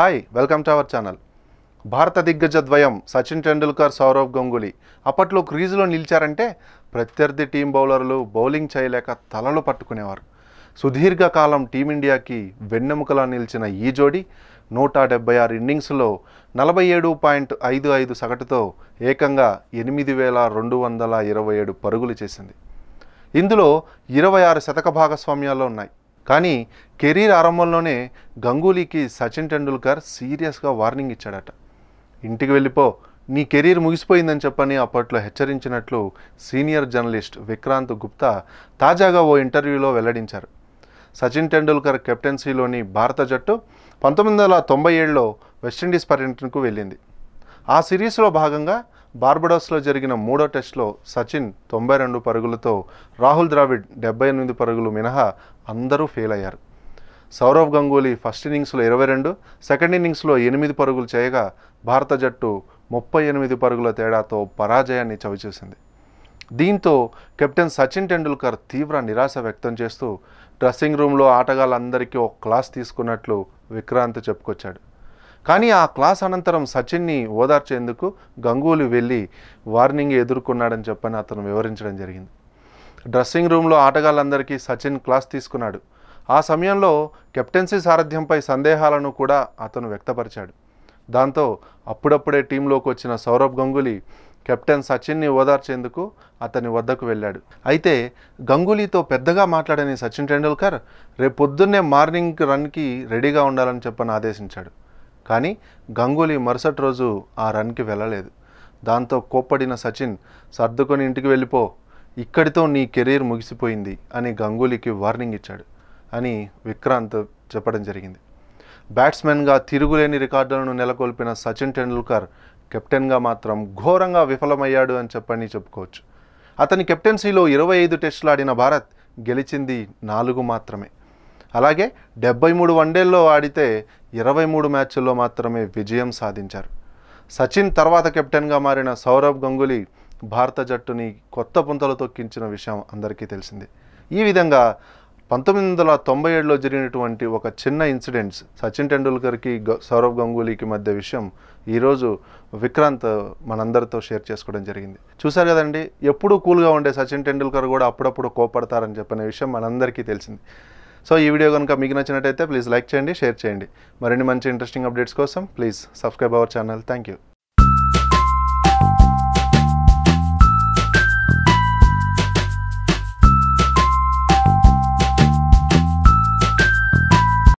hi welcome to our channel భారత దిగ్గజ ద్వయం సచిన్ టెండూల్కర్ సౌరవ్ గంగులీ అప్పట్లో క్రీజులో నిలిచారంటే ప్రత్యర్థి టీం బౌలర్లు బౌలింగ్ చేయలేక తలలు పట్టుకునేవారు సుదీర్ఘకాలం టీమిండియాకి వెన్నెముకలా నిలిచిన ఈ జోడీ నూట డెబ్బై ఆరు ఇన్నింగ్స్లో నలభై ఏడు పాయింట్ ఐదు ఐదు సగటుతో ఏకంగా ఎనిమిది వేల రెండు వందల ఇరవై ఏడు పరుగులు చేసింది ఇందులో ఇరవై ఆరు శతక భాగస్వామ్యాలు ఉన్నాయి కానీ కెరీర్ ఆరంభంలోనే గంగూలీకి సచిన్ టెండూల్కర్ సీరియస్గా వార్నింగ్ ఇచ్చాడట ఇంటికి వెళ్ళిపో నీ కెరీర్ ముగిసిపోయిందని చెప్పని అప్పట్లో హెచ్చరించినట్లు సీనియర్ జర్నలిస్ట్ విక్రాంత్ గుప్తా తాజాగా ఓ ఇంటర్వ్యూలో వెల్లడించారు సచిన్ టెండూల్కర్ కెప్టెన్సీలోని భారత జట్టు పంతొమ్మిది వందల తొంభై ఏడులో వెస్టిండీస్ పర్యటనకు వెళ్ళింది ఆ సిరీస్లో భాగంగా బార్బడోస్లో జరిగిన మూడో టెస్టులో సచిన్ తొంభై రెండు పరుగులతో రాహుల్ ద్రావిడ్ డెబ్బై ఎనిమిది పరుగులు మినహా అందరూ ఫెయిల్ అయ్యారు సౌరవ్ గంగూలీ ఫస్ట్ ఇన్నింగ్స్లో ఇరవై రెండు సెకండ్ ఇన్నింగ్స్లో ఎనిమిది పరుగులు చేయగా భారత జట్టు ముప్పై ఎనిమిది పరుగుల తేడాతో పరాజయాన్ని చవిచూసింది దీంతో కెప్టెన్ సచిన్ టెండూల్కర్ తీవ్ర నిరాశ వ్యక్తం చేస్తూ డ్రెస్సింగ్ రూమ్లో ఆటగాళ్ళందరికీ ఒక క్లాస్ తీసుకున్నట్లు విక్రాంత్ చెప్పుకొచ్చాడు కానీ ఆ క్లాస్ అనంతరం సచిన్ని ఓదార్చేందుకు గంగూలీ వెళ్ళి వార్నింగ్ ఎదుర్కొన్నాడని చెప్పని అతను వివరించడం జరిగింది డ్రెస్సింగ్ రూమ్లో ఆటగాళ్ళందరికీ సచిన్ క్లాస్ తీసుకున్నాడు ఆ సమయంలో కెప్టెన్సీ సారథ్యంపై సందేహాలను కూడా అతను వ్యక్తపరిచాడు దాంతో అప్పుడప్పుడే టీంలోకి వచ్చిన సౌరభ్ గంగూలీ కెప్టెన్ సచిన్ని ఓదార్చేందుకు అతని వద్దకు వెళ్ళాడు అయితే గంగూలీతో పెద్దగా మాట్లాడని సచిన్ టెండూల్కర్ రేపొద్దున్నే మార్నింగ్ రన్కి రెడీగా ఉండాలని చెప్పని ఆదేశించాడు కానీ గంగూలీ మరుసటి రోజు ఆ రన్కి వెళ్ళలేదు దాంతో కోప్పడిన సచిన్ సర్దుకొని ఇంటికి వెళ్ళిపో ఇక్కడితో నీ కెరీర్ ముగిసిపోయింది అని గంగూలీకి వార్నింగ్ ఇచ్చాడు అని విక్రాంత్ చెప్పడం జరిగింది బ్యాట్స్మెన్గా తిరుగులేని రికార్డులను నెలకొల్పిన సచిన్ టెండూల్కర్ కెప్టెన్గా మాత్రం ఘోరంగా విఫలమయ్యాడు అని చెప్పని చెప్పుకోవచ్చు అతని కెప్టెన్సీలో ఇరవై ఐదు టెస్టులు ఆడిన భారత్ గెలిచింది నాలుగు మాత్రమే అలాగే డెబ్బై మూడు వన్డేల్లో ఆడితే ఇరవై మూడు మ్యాచ్ల్లో మాత్రమే విజయం సాధించారు సచిన్ తర్వాత కెప్టెన్గా మారిన సౌరవ్ గంగులీ భారత జట్టుని కొత్త పుంతలు తొక్కించిన విషయం అందరికీ తెలిసిందే ఈ విధంగా పంతొమ్మిది వందల తొంభై ఏడులో జరిగినటువంటి ఒక చిన్న ఇన్సిడెంట్స్ సచిన్ టెండూల్కర్కి సౌరవ్ గంగూలీకి మధ్య విషయం ఈరోజు విక్రాంత్ మనందరితో షేర్ చేసుకోవడం జరిగింది చూశారు కదండి ఎప్పుడూ కూల్గా ఉండే సచిన్ టెండూల్కర్ కూడా అప్పుడప్పుడు కోపడతారని చెప్పిన విషయం మనందరికీ తెలిసింది సో ఈ వీడియో కనుక మీకు నచ్చినట్టయితే ప్లీజ్ లైక్ చేయండి షేర్ చేయండి మరిన్ని మంచి ఇంట్రెస్టింగ్ అప్డేట్స్ కోసం please subscribe our channel thank you